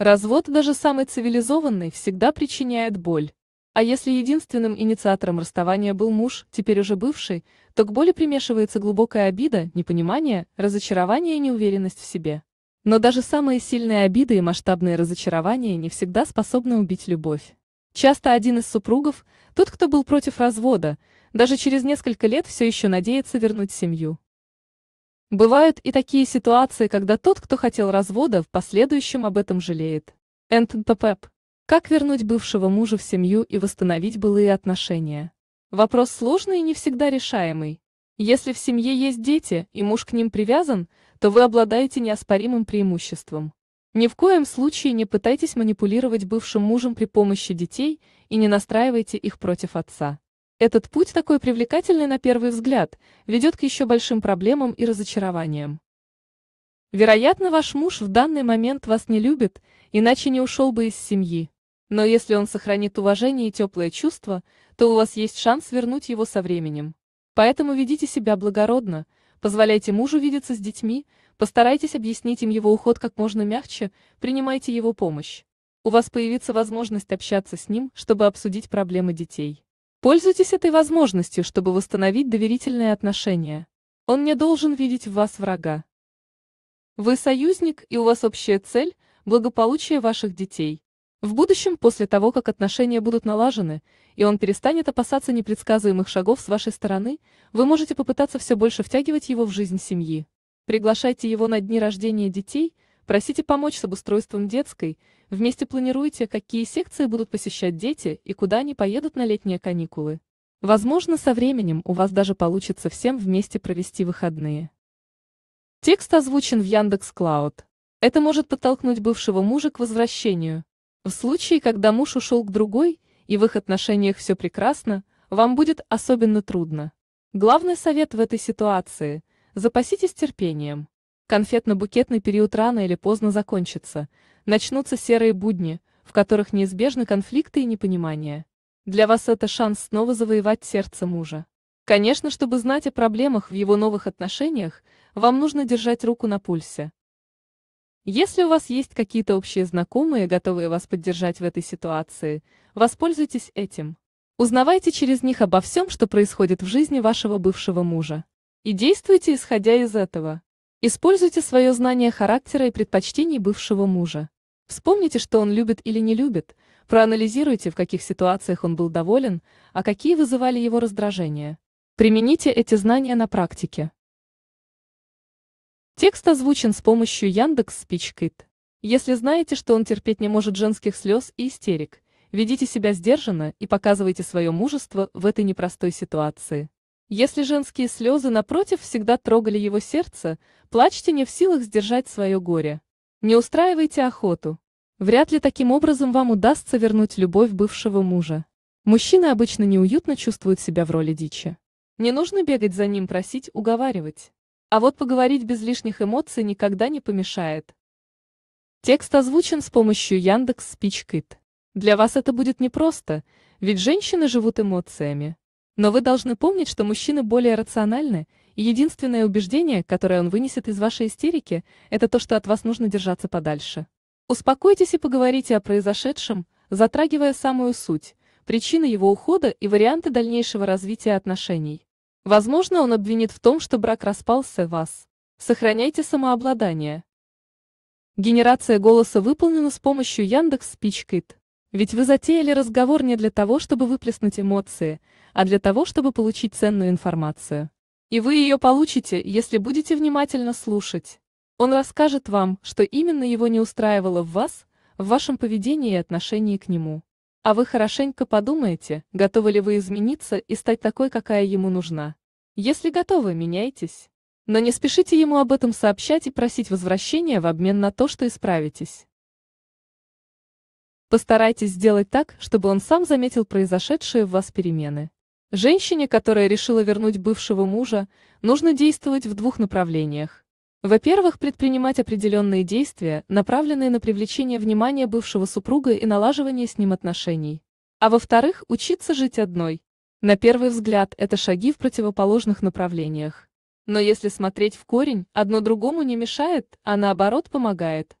Развод даже самый цивилизованный всегда причиняет боль. А если единственным инициатором расставания был муж, теперь уже бывший, то к боли примешивается глубокая обида, непонимание, разочарование и неуверенность в себе. Но даже самые сильные обиды и масштабные разочарования не всегда способны убить любовь. Часто один из супругов, тот, кто был против развода, даже через несколько лет все еще надеется вернуть семью. Бывают и такие ситуации, когда тот, кто хотел развода, в последующем об этом жалеет. НТПП. Как вернуть бывшего мужа в семью и восстановить былые отношения? Вопрос сложный и не всегда решаемый. Если в семье есть дети, и муж к ним привязан, то вы обладаете неоспоримым преимуществом. Ни в коем случае не пытайтесь манипулировать бывшим мужем при помощи детей и не настраивайте их против отца. Этот путь такой привлекательный на первый взгляд, ведет к еще большим проблемам и разочарованиям. Вероятно, ваш муж в данный момент вас не любит, иначе не ушел бы из семьи. Но если он сохранит уважение и теплые чувства, то у вас есть шанс вернуть его со временем. Поэтому ведите себя благородно, позволяйте мужу видеться с детьми, постарайтесь объяснить им его уход как можно мягче, принимайте его помощь. У вас появится возможность общаться с ним, чтобы обсудить проблемы детей. Пользуйтесь этой возможностью, чтобы восстановить доверительные отношения. Он не должен видеть в вас врага. Вы союзник, и у вас общая цель – благополучие ваших детей. В будущем, после того, как отношения будут налажены, и он перестанет опасаться непредсказуемых шагов с вашей стороны, вы можете попытаться все больше втягивать его в жизнь семьи. Приглашайте его на дни рождения детей – Просите помочь с обустройством детской, вместе планируйте, какие секции будут посещать дети и куда они поедут на летние каникулы. Возможно, со временем у вас даже получится всем вместе провести выходные. Текст озвучен в Яндекс Клауд. Это может подтолкнуть бывшего мужа к возвращению. В случае, когда муж ушел к другой, и в их отношениях все прекрасно, вам будет особенно трудно. Главный совет в этой ситуации – запаситесь терпением. Конфетно-букетный период рано или поздно закончится. Начнутся серые будни, в которых неизбежны конфликты и непонимания. Для вас это шанс снова завоевать сердце мужа. Конечно, чтобы знать о проблемах в его новых отношениях, вам нужно держать руку на пульсе. Если у вас есть какие-то общие знакомые, готовые вас поддержать в этой ситуации, воспользуйтесь этим. Узнавайте через них обо всем, что происходит в жизни вашего бывшего мужа. И действуйте исходя из этого. Используйте свое знание характера и предпочтений бывшего мужа. Вспомните, что он любит или не любит, проанализируйте, в каких ситуациях он был доволен, а какие вызывали его раздражение. Примените эти знания на практике. Текст озвучен с помощью Яндекс Спичкит. Если знаете, что он терпеть не может женских слез и истерик, ведите себя сдержанно и показывайте свое мужество в этой непростой ситуации. Если женские слезы, напротив, всегда трогали его сердце, плачьте не в силах сдержать свое горе. Не устраивайте охоту. Вряд ли таким образом вам удастся вернуть любовь бывшего мужа. Мужчины обычно неуютно чувствуют себя в роли дичи. Не нужно бегать за ним, просить, уговаривать. А вот поговорить без лишних эмоций никогда не помешает. Текст озвучен с помощью Яндекс Спичкит. Для вас это будет непросто, ведь женщины живут эмоциями. Но вы должны помнить, что мужчины более рациональны, и единственное убеждение, которое он вынесет из вашей истерики, это то, что от вас нужно держаться подальше. Успокойтесь и поговорите о произошедшем, затрагивая самую суть, причины его ухода и варианты дальнейшего развития отношений. Возможно, он обвинит в том, что брак распался вас. Сохраняйте самообладание. Генерация голоса выполнена с помощью Яндекс ведь вы затеяли разговор не для того, чтобы выплеснуть эмоции, а для того, чтобы получить ценную информацию. И вы ее получите, если будете внимательно слушать. Он расскажет вам, что именно его не устраивало в вас, в вашем поведении и отношении к нему. А вы хорошенько подумаете, готовы ли вы измениться и стать такой, какая ему нужна. Если готовы, меняйтесь. Но не спешите ему об этом сообщать и просить возвращения в обмен на то, что исправитесь. Постарайтесь сделать так, чтобы он сам заметил произошедшие в вас перемены. Женщине, которая решила вернуть бывшего мужа, нужно действовать в двух направлениях. Во-первых, предпринимать определенные действия, направленные на привлечение внимания бывшего супруга и налаживание с ним отношений. А во-вторых, учиться жить одной. На первый взгляд, это шаги в противоположных направлениях. Но если смотреть в корень, одно другому не мешает, а наоборот помогает.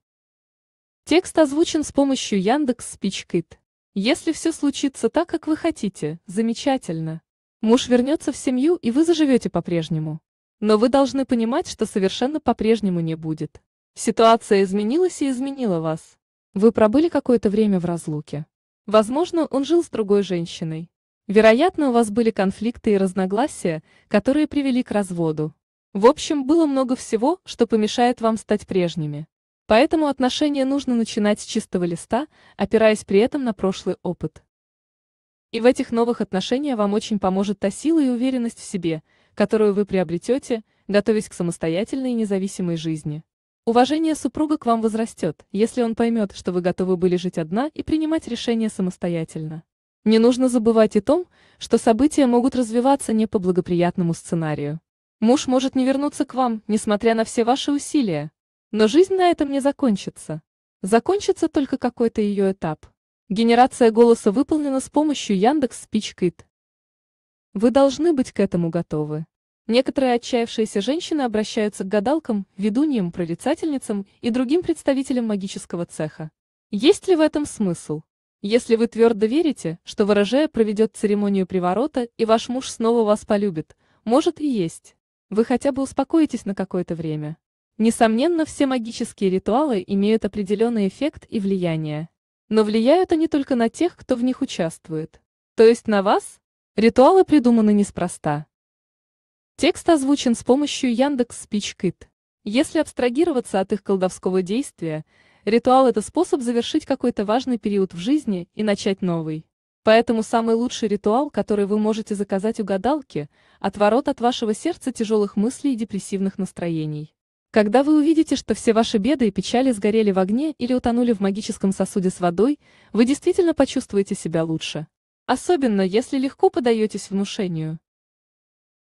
Текст озвучен с помощью Яндекс Спичкит. Если все случится так, как вы хотите, замечательно. Муж вернется в семью, и вы заживете по-прежнему. Но вы должны понимать, что совершенно по-прежнему не будет. Ситуация изменилась и изменила вас. Вы пробыли какое-то время в разлуке. Возможно, он жил с другой женщиной. Вероятно, у вас были конфликты и разногласия, которые привели к разводу. В общем, было много всего, что помешает вам стать прежними. Поэтому отношения нужно начинать с чистого листа, опираясь при этом на прошлый опыт. И в этих новых отношениях вам очень поможет та сила и уверенность в себе, которую вы приобретете, готовясь к самостоятельной и независимой жизни. Уважение супруга к вам возрастет, если он поймет, что вы готовы были жить одна и принимать решения самостоятельно. Не нужно забывать и том, что события могут развиваться не по благоприятному сценарию. Муж может не вернуться к вам, несмотря на все ваши усилия. Но жизнь на этом не закончится. Закончится только какой-то ее этап. Генерация голоса выполнена с помощью Яндекс Спичкит. Вы должны быть к этому готовы. Некоторые отчаявшиеся женщины обращаются к гадалкам, ведуньям, прорицательницам и другим представителям магического цеха. Есть ли в этом смысл? Если вы твердо верите, что ворожея проведет церемонию приворота и ваш муж снова вас полюбит, может и есть. Вы хотя бы успокоитесь на какое-то время. Несомненно, все магические ритуалы имеют определенный эффект и влияние. Но влияют они только на тех, кто в них участвует. То есть на вас? Ритуалы придуманы неспроста. Текст озвучен с помощью Яндекс Спичкит. Если абстрагироваться от их колдовского действия, ритуал – это способ завершить какой-то важный период в жизни и начать новый. Поэтому самый лучший ритуал, который вы можете заказать у гадалки – отворот от вашего сердца тяжелых мыслей и депрессивных настроений. Когда вы увидите, что все ваши беды и печали сгорели в огне или утонули в магическом сосуде с водой, вы действительно почувствуете себя лучше. Особенно, если легко подаетесь внушению.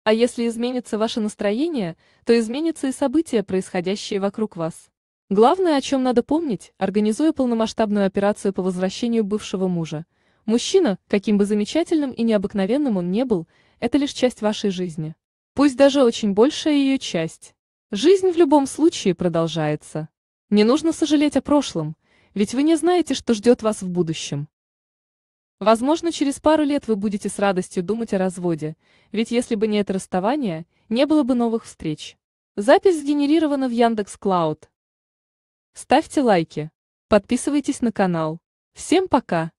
А если изменится ваше настроение, то изменятся и события, происходящие вокруг вас. Главное, о чем надо помнить, организуя полномасштабную операцию по возвращению бывшего мужа. Мужчина, каким бы замечательным и необыкновенным он не был, это лишь часть вашей жизни. Пусть даже очень большая ее часть. Жизнь в любом случае продолжается. Не нужно сожалеть о прошлом, ведь вы не знаете, что ждет вас в будущем. Возможно, через пару лет вы будете с радостью думать о разводе, ведь если бы не это расставание, не было бы новых встреч. Запись сгенерирована в Яндекс Клауд. Ставьте лайки, подписывайтесь на канал. Всем пока!